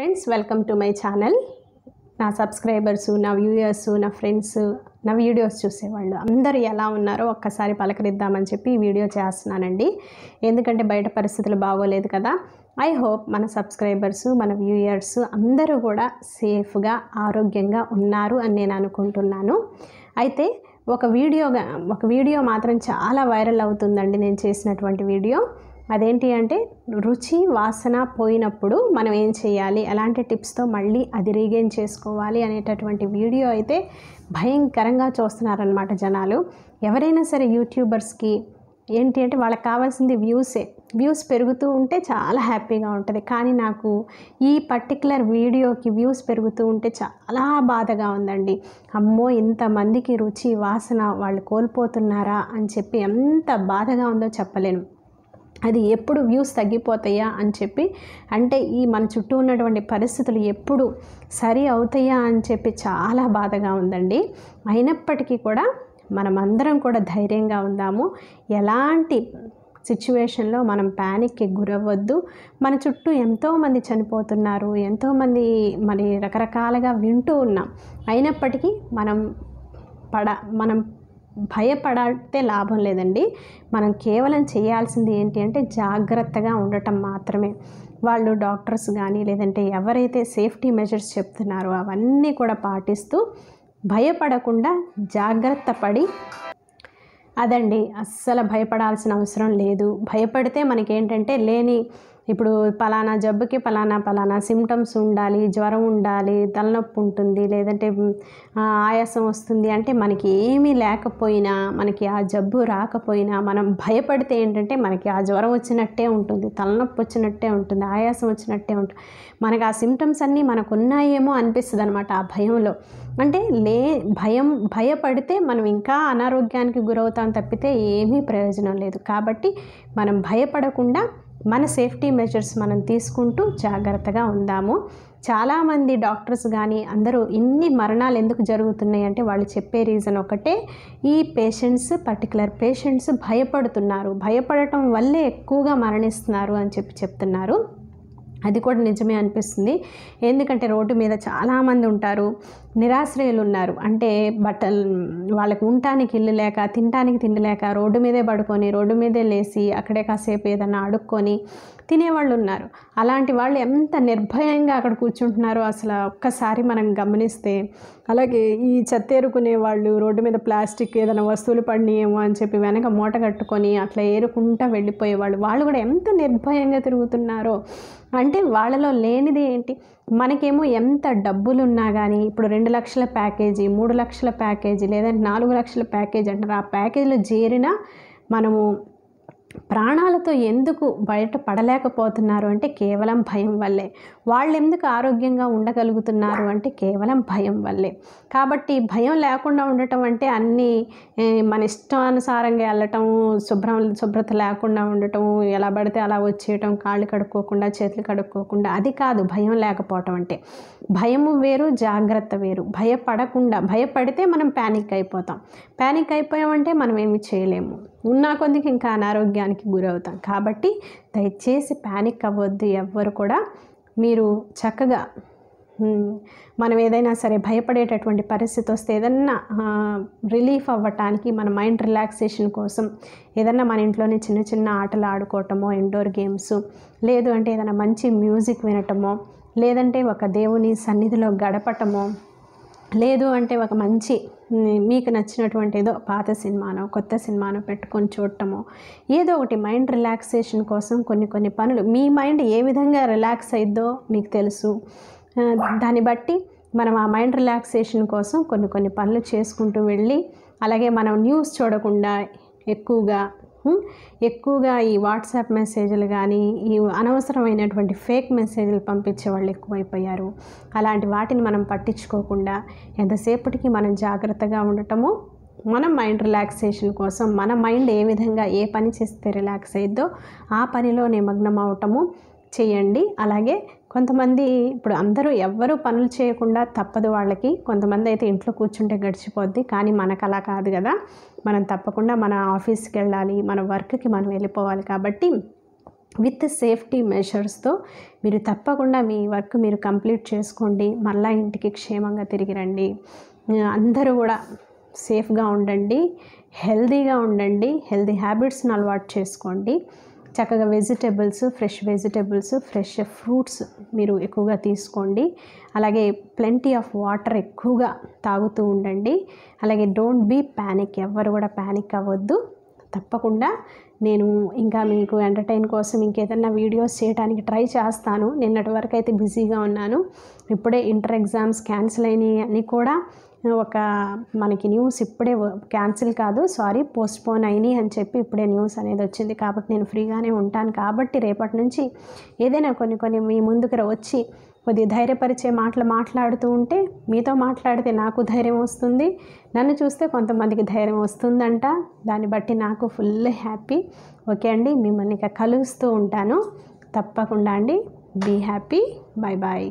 friends welcome to my channel నా subscribers నా viewers నా ఫ్రెండ్స్ నా వీడియోస్ చూసేవాళ్ళు అందరూ ఎలా ఉన్నారో ఒక్కసారి పలకరిద్దామని చెప్పి ఈ వీడియో చేస్తున్నానండి ఎందుకంటే బయట పరిస్థితులు బాగోలేదు కదా ఐ హోప్ మన సబ్స్క్రైబర్స్ మన వ్యూయర్స్ అందరూ కూడా సేఫ్గా ఆరోగ్యంగా ఉన్నారు అని నేను అనుకుంటున్నాను అయితే ఒక వీడియోగా ఒక వీడియో మాత్రం చాలా వైరల్ అవుతుందండి నేను చేసినటువంటి వీడియో అదేంటి అంటే రుచి వాసన పోయినప్పుడు మనం ఏం చేయాలి అలాంటి టిప్స్తో మళ్ళీ అది రీగెయిన్ చేసుకోవాలి అనేటటువంటి వీడియో అయితే భయంకరంగా చూస్తున్నారనమాట జనాలు ఎవరైనా సరే యూట్యూబర్స్కి ఏంటి అంటే వాళ్ళకి కావాల్సింది వ్యూసే వ్యూస్ పెరుగుతూ ఉంటే చాలా హ్యాపీగా ఉంటుంది కానీ నాకు ఈ పర్టికులర్ వీడియోకి వ్యూస్ పెరుగుతూ ఉంటే చాలా బాధగా ఉందండి అమ్మో ఇంతమందికి రుచి వాసన వాళ్ళు కోల్పోతున్నారా అని చెప్పి ఎంత బాధగా ఉందో చెప్పలేను అది ఎప్పుడు వ్యూస్ తగ్గిపోతాయా అని చెప్పి అంటే ఈ మన చుట్టూ ఉన్నటువంటి పరిస్థితులు ఎప్పుడు సరి అవుతాయా అని చెప్పి చాలా బాధగా ఉందండి అయినప్పటికీ కూడా మనమందరం కూడా ధైర్యంగా ఉందాము ఎలాంటి సిచ్యువేషన్లో మనం ప్యానిక్కి గురవ్వద్దు మన చుట్టూ ఎంతోమంది చనిపోతున్నారు ఎంతోమంది మరి రకరకాలుగా వింటూ ఉన్నాం అయినప్పటికీ మనం పడ మనం భయపడితే లాభం లేదండి మనం కేవలం చేయాల్సింది ఏంటి అంటే జాగ్రత్తగా ఉండటం మాత్రమే వాళ్ళు డాక్టర్స్ కానీ లేదంటే ఎవరైతే సేఫ్టీ మెజర్స్ చెప్తున్నారో అవన్నీ కూడా పాటిస్తూ భయపడకుండా జాగ్రత్త పడి అదండి అస్సలు భయపడాల్సిన అవసరం లేదు భయపడితే మనకేంటంటే లేని ఇప్పుడు పలానా జబ్బుకి పలానా పలానా సిమ్టమ్స్ ఉండాలి జ్వరం ఉండాలి తలనొప్పి ఉంటుంది లేదంటే ఆయాసం వస్తుంది అంటే మనకి ఏమీ లేకపోయినా మనకి ఆ జబ్బు రాకపోయినా మనం భయపడితే ఏంటంటే మనకి ఆ జ్వరం వచ్చినట్టే ఉంటుంది తలనొప్పి వచ్చినట్టే ఉంటుంది ఆయాసం వచ్చినట్టే ఉంటుంది మనకు ఆ సిమ్టమ్స్ అన్నీ మనకు ఉన్నాయేమో అనిపిస్తుంది అనమాట ఆ భయంలో అంటే లే భయం భయపడితే మనం ఇంకా అనారోగ్యానికి గురవుతాం తప్పితే ఏమీ ప్రయోజనం లేదు కాబట్టి మనం భయపడకుండా మన సేఫ్టీ మెజర్స్ మనం తీసుకుంటూ జాగ్రత్తగా ఉందాము చాలామంది డాక్టర్స్ కానీ అందరూ ఇన్ని మరణాలు ఎందుకు జరుగుతున్నాయి అంటే వాళ్ళు చెప్పే రీజన్ ఒకటే ఈ పేషెంట్స్ పర్టికులర్ పేషెంట్స్ భయపడుతున్నారు భయపడటం వల్లే ఎక్కువగా మరణిస్తున్నారు అని చెప్పి చెప్తున్నారు అది కూడా నిజమే అనిపిస్తుంది ఎందుకంటే రోడ్డు మీద చాలామంది ఉంటారు నిరాశ్రయులు ఉన్నారు అంటే బట్టలు వాళ్ళకు ఉండటానికి ఇల్లు లేక తినడానికి తిండి లేక రోడ్డు మీదే పడుకొని రోడ్డు మీదే లేచి అక్కడే కాసేపు ఏదన్నా అడుక్కొని తినేవాళ్ళు ఉన్నారు అలాంటి వాళ్ళు ఎంత నిర్భయంగా అక్కడ కూర్చుంటున్నారో అసలు ఒక్కసారి మనం గమనిస్తే అలాగే ఈ చెత్త వాళ్ళు రోడ్డు మీద ప్లాస్టిక్ ఏదైనా వస్తువులు పడినాయేమో అని చెప్పి వెనక మూట కట్టుకొని అట్లా ఏరుకుంటా వెళ్ళిపోయేవాళ్ళు వాళ్ళు కూడా ఎంత నిర్భయంగా తిరుగుతున్నారో అంటే వాళ్ళలో లేనిది ఏంటి మనకేమో ఎంత డబ్బులు ఉన్నా కానీ ఇప్పుడు రెండు లక్షల ప్యాకేజీ మూడు లక్షల ప్యాకేజీ లేదంటే నాలుగు లక్షల ప్యాకేజీ అంటారు ఆ ప్యాకేజీలో చేరిన మనము ప్రాణాలతో ఎందుకు బయట పడలేకపోతున్నారు అంటే కేవలం భయం వల్లే వాళ్ళు ఎందుకు ఆరోగ్యంగా ఉండగలుగుతున్నారు అంటే కేవలం భయం వల్లే కాబట్టి భయం లేకుండా ఉండటం అంటే అన్నీ మన ఇష్టానుసారంగా వెళ్ళటం శుభ్రం శుభ్రత లేకుండా ఉండటం ఎలా పడితే అలా వచ్చేయటం కాళ్ళు కడుక్కోకుండా చేతులు కడుక్కోకుండా అది కాదు భయం లేకపోవటం అంటే భయము వేరు జాగ్రత్త వేరు భయపడకుండా భయపడితే మనం ప్యానిక్ అయిపోతాం ప్యానిక్ అయిపోయామంటే మనం ఏమి చేయలేము ఉన్నా కొద్దికి ఇంకా అనారోగ్యానికి గురవుతాం కాబట్టి దయచేసి ప్యానిక్ అవ్వద్దు ఎవ్వరు కూడా మీరు చక్కగా మనం ఏదైనా సరే భయపడేటటువంటి పరిస్థితి వస్తే ఏదన్నా రిలీఫ్ అవ్వటానికి మన మైండ్ రిలాక్సేషన్ కోసం ఏదన్నా మన ఇంట్లోనే చిన్న చిన్న ఆటలు ఆడుకోవటమో ఇండోర్ గేమ్స్ లేదు అంటే ఏదైనా మంచి మ్యూజిక్ వినటమో లేదంటే ఒక దేవుని సన్నిధిలో గడపటమో లేదు అంటే ఒక మంచి మీకు నచ్చినటువంటి ఏదో పాత సినిమానో కొత్త సినిమానో పెట్టుకొని చూడటము ఏదో ఒకటి మైండ్ రిలాక్సేషన్ కోసం కొన్ని కొన్ని పనులు మీ మైండ్ ఏ విధంగా రిలాక్స్ అయిద్దో మీకు తెలుసు దాన్ని బట్టి మనం ఆ మైండ్ రిలాక్సేషన్ కోసం కొన్ని కొన్ని పనులు చేసుకుంటూ వెళ్ళి అలాగే మనం న్యూస్ చూడకుండా ఎక్కువగా ఎక్కువగా ఈ వాట్సాప్ మెసేజ్లు కానీ ఈ అనవసరమైనటువంటి ఫేక్ మెసేజ్లు పంపించే వాళ్ళు ఎక్కువైపోయారు అలాంటి వాటిని మనం పట్టించుకోకుండా ఎంతసేపటికి మనం జాగ్రత్తగా ఉండటము మన మైండ్ రిలాక్సేషన్ కోసం మన మైండ్ ఏ విధంగా ఏ పని చేస్తే రిలాక్స్ అయ్యిద్దో ఆ పనిలో నిమగ్నం అవటము చేయండి అలాగే కొంతమంది ఇప్పుడు అందరూ ఎవ్వరూ పనులు చేయకుండా తప్పదు వాళ్ళకి కొంతమంది అయితే ఇంట్లో కూర్చుంటే గడిచిపోద్ది కానీ మనకు అలా కాదు కదా మనం తప్పకుండా మన ఆఫీస్కి వెళ్ళాలి మన వర్క్కి మనం వెళ్ళిపోవాలి కాబట్టి విత్ సేఫ్టీ మెషర్స్తో మీరు తప్పకుండా మీ వర్క్ మీరు కంప్లీట్ చేసుకోండి మళ్ళా ఇంటికి క్షేమంగా తిరిగి రండి అందరూ కూడా సేఫ్గా ఉండండి హెల్దీగా ఉండండి హెల్దీ హ్యాబిట్స్ని అలవాటు చేసుకోండి చక్కగా vegetables fresh vegetables fresh fruits మీరు ఎక్కువగా తీసుకోండి అలాగే ప్లెంటీ ఆఫ్ వాటర్ ఎక్కువగా తాగుతూ ఉండండి అలాగే డోంట్ బీ ప్యానిక్ ఎవ్వరు కూడా ప్యానిక్ అవ్వద్దు తప్పకుండా నేను ఇంకా మీకు ఎంటర్టైన్ కోసం ఇంకేదన్నా వీడియోస్ చేయడానికి ట్రై చేస్తాను నిన్నటి వరకు అయితే బిజీగా ఉన్నాను ఇప్పుడే ఇంటర్ ఎగ్జామ్స్ క్యాన్సిల్ అయినాయి అని కూడా ఒక మనకి న్యూస్ ఇప్పుడే క్యాన్సిల్ కాదు సారీ పోస్ట్పోన్ అయినాయి అని చెప్పి ఇప్పుడే న్యూస్ అనేది వచ్చింది కాబట్టి నేను ఫ్రీగానే ఉంటాను కాబట్టి రేపటి నుంచి ఏదైనా కొన్ని కొన్ని మీ ముందుకు వచ్చి కొద్ది ధైర్యపరిచే మాటలు మాట్లాడుతూ ఉంటే మీతో మాట్లాడితే నాకు ధైర్యం వస్తుంది నన్ను చూస్తే కొంతమందికి ధైర్యం వస్తుందంట దాన్ని బట్టి నాకు ఫుల్ హ్యాపీ ఓకే అండి మిమ్మల్ని ఇక కలుస్తూ ఉంటాను తప్పకుండా అండి బీ హ్యాపీ బాయ్ బాయ్